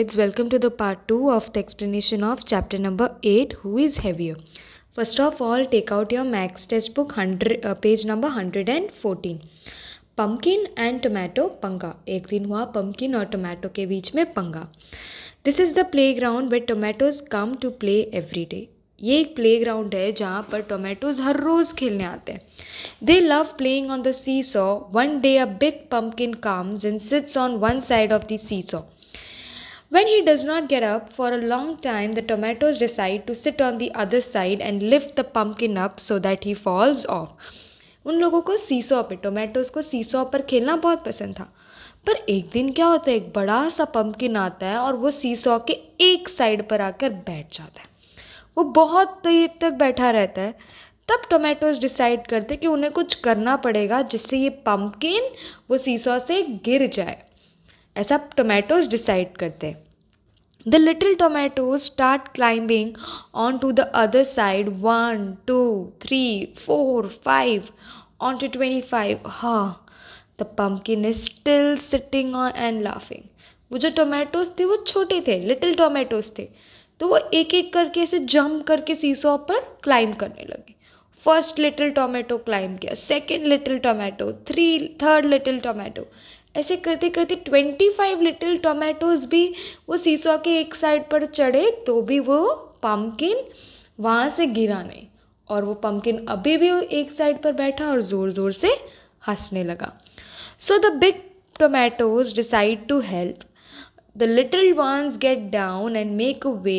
Let's welcome to the part 2 of the explanation of chapter number 8 who first of all of all take out your max textbook 100 uh, page number 114. Pumpkin and tomato पंगा एक दिन हुआ pumpkin और tomato के बीच में पंगा this is the playground but tomatoes come to play every day ये एक प्ले ग्राउंड है जहाँ पर टोमेटोज हर रोज़ खेलने आते हैं they love playing on the seesaw one day a big pumpkin comes in sits on one side of the seesaw When he does not get up for a long time, the tomatoes decide to sit on the other side and lift the pumpkin up so that he falls off. उन लोगों को सीसो पे tomatoes को सीसो पर खेलना बहुत पसंद था पर एक दिन क्या होता है एक बड़ा सा पम्पकिन आता है और वो सीसो के एक साइड पर आकर बैठ जाता है वो बहुत देर तक बैठा रहता है तब टोमेटोज डिसाइड करते कि उन्हें कुछ करना पड़ेगा जिससे ये पम्पकिन वो सीसो से गिर जाए ऐसा टोमेटोज डिसाइड करते the little tomatoes start climbing on to the other side one two three four five on to twenty five हाँ the pumpkin is still sitting on and laughing वो जो टोमेटोज थे वो छोटे थे लिटिल टोमेटोज थे तो वो एक एक करके ऐसे जंप करके सीसॉ पर क्लाइंब करने लगे फर्स्ट लिटिल टोमेटो क्लाइम किया second little tomato three third little tomato ऐसे करते करते ट्वेंटी फाइव लिटिल टोमेटोज़ भी वो सीसॉ के एक साइड पर चढ़े तो भी वो पम्पकिन वहाँ से गिरा नहीं और वो पम्पकिन अभी भी एक साइड पर बैठा और ज़ोर ज़ोर से हंसने लगा so the big tomatoes decide to help the little ones get down and make a way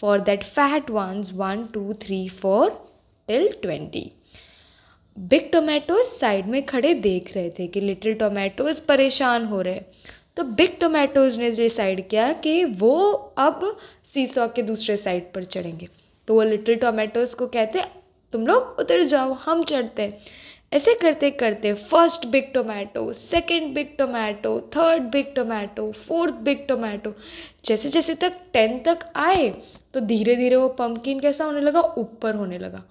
for that fat ones one two three four till twenty big tomatoes side में खड़े देख रहे थे कि लिटिल टोमेटोज परेशान हो रहे तो बिग टोमेटोज ने डिसाइड किया कि वो अब सीसॉ के दूसरे साइड पर चढ़ेंगे तो वो लिटिल टोमेटोज को कहते तुम लोग उतर जाओ हम चढ़ते हैं ऐसे करते करते first big tomato second big tomato third big tomato fourth big tomato जैसे जैसे तक टेंथ तक आए तो धीरे धीरे वो पम्पकिन कैसा होने लगा ऊपर होने लगा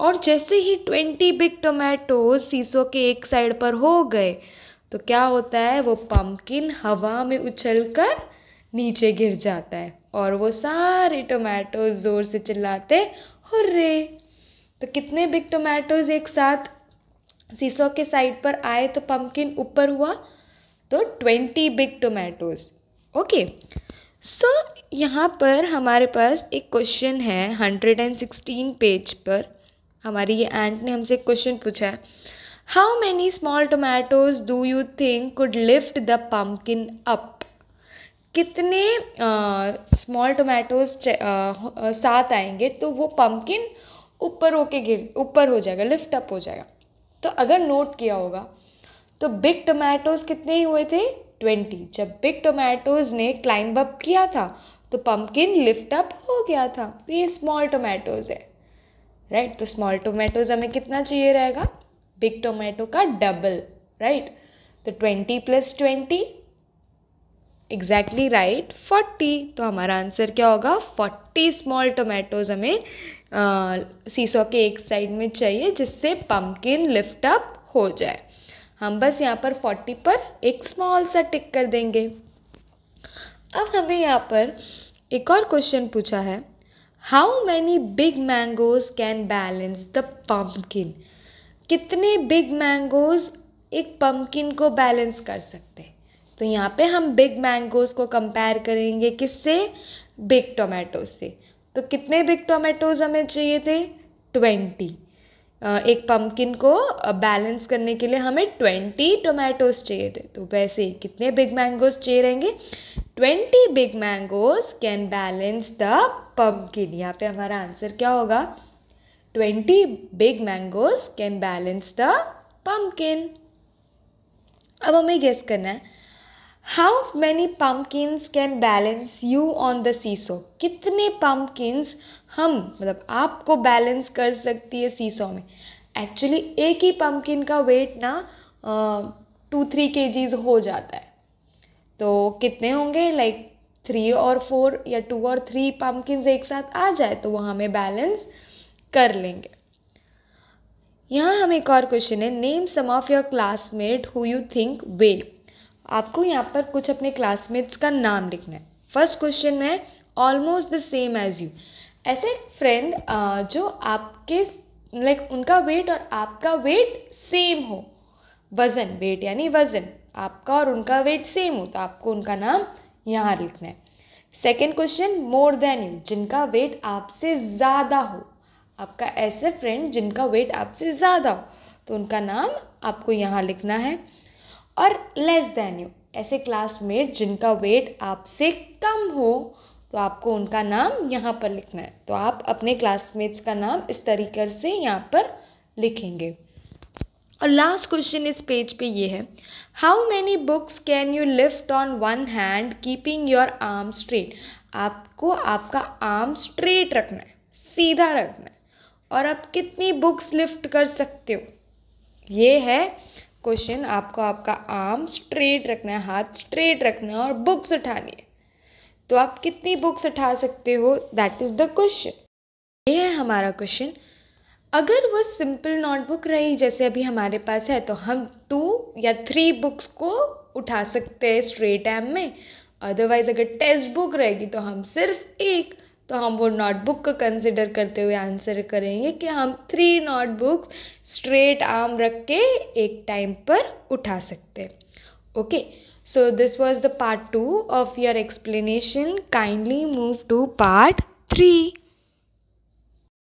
और जैसे ही ट्वेंटी बिग टोमेटोज सीसो के एक साइड पर हो गए तो क्या होता है वो पम्पकिन हवा में उछलकर नीचे गिर जाता है और वो सारे टोमेटो ज़ोर से चिल्लाते हुर्रे तो कितने बिग टोमेटोज एक साथ सीसो के साइड पर आए तो पम्पकिन ऊपर हुआ तो twenty big tomatoes okay so यहाँ पर हमारे पास एक क्वेश्चन है हंड्रेड एंड सिक्सटीन पेज पर हमारी ये एंट ने हमसे क्वेश्चन पूछा है how many small tomatoes do you think could lift the pumpkin up कितने स्मॉल टोमेटोज साथ आएंगे तो वो पम्पकिन ऊपर होके गिर ऊपर हो जाएगा लिफ्ट अप हो जाएगा तो अगर नोट किया होगा तो बिग टोमेटोज कितने ही हुए थे ट्वेंटी जब बिग टोमेटोज ने क्लाइंब अप किया था तो पम्पकिन लिफ्ट अप हो गया था तो ये स्मॉल टोमेटोज है राइट तो स्मॉल टोमेटोज हमें कितना चाहिए रहेगा बिग टोमेटो का डबल राइट तो twenty plus twenty exactly right forty तो हमारा आंसर क्या होगा फोर्टी स्मॉल टोमेटोज हमें सीसो के एक साइड में चाहिए जिससे पम्पकिन लिफ्ट अप हो जाए हम बस यहाँ पर फोर्टी पर एक स्मॉल सा टिक कर देंगे अब हमें यहाँ पर एक और क्वेश्चन पूछा है how many big mangoes can balance the pumpkin कितने बिग मैंगोज एक पम्पकिन को बैलेंस कर सकते हैं तो यहाँ पे हम बिग मैंगोज को कंपेयर करेंगे किससे बिग टोमेटो से तो कितने बिग टोमेटोज हमें चाहिए थे ट्वेंटी एक पम्पकिन को बैलेंस करने के लिए हमें ट्वेंटी टोमेटोज चाहिए थे तो वैसे ही कितने बिग मैंगोज चाहिए रहेंगे twenty big mangoes can balance the pumpkin यहाँ पे हमारा आंसर क्या होगा twenty big mangoes can balance the pumpkin अब हमें गेस करना है how many pumpkins can balance you on the seesaw कितने पम्पकिन्स हम मतलब आपको बैलेंस कर सकती है सीसो में एक्चुअली एक ही पम्पकिन का वेट ना टू थ्री के हो जाता है तो कितने होंगे लाइक थ्री और फोर या टू और थ्री पम्पकिन्स एक साथ आ जाए तो वो हमें बैलेंस कर लेंगे यहाँ हम एक और क्वेश्चन है name some of your classmate who you think weigh आपको यहाँ पर कुछ अपने क्लासमेट्स का नाम लिखना है फर्स्ट क्वेश्चन है almost the same as you ऐसे फ्रेंड जो आपके लाइक उनका वेट और आपका वेट सेम हो वज़न वेट यानी वज़न आपका और उनका वेट सेम हो तो आपको उनका नाम यहाँ लिखना है second question more than you जिनका वेट आपसे ज़्यादा हो आपका ऐसे फ्रेंड जिनका वेट आपसे ज़्यादा हो तो उनका नाम आपको यहाँ लिखना है और लेस देन यू ऐसे क्लासमेट जिनका वेट आपसे कम हो तो आपको उनका नाम यहाँ पर लिखना है तो आप अपने क्लासमेट्स का नाम इस तरीके से यहाँ पर लिखेंगे और लास्ट क्वेश्चन इस पेज पे ये है how many books can you lift on one hand keeping your arm straight आपको आपका आर्म स्ट्रेट रखना है सीधा रखना है और आप कितनी बुक्स लिफ्ट कर सकते हो ये है क्वेश्चन आपको आपका आर्म स्ट्रेट रखना है हाथ स्ट्रेट रखना है और बुक्स उठानी है तो आप कितनी बुक्स उठा सकते हो दैट इज़ द क्वेश्चन ये है हमारा क्वेश्चन अगर वो सिंपल नोटबुक रही जैसे अभी हमारे पास है तो हम टू या थ्री बुक्स को उठा सकते हैं स्ट्रेट एम में अदरवाइज़ अगर टेक्स्ट बुक रहेगी तो हम सिर्फ एक तो हम वो नोटबुक को कंसिडर करते हुए आंसर करेंगे कि हम थ्री नोटबुक्स स्ट्रेट आर्म रख के एक टाइम पर उठा सकते हैं okay so this was the part two of your explanation kindly move to part three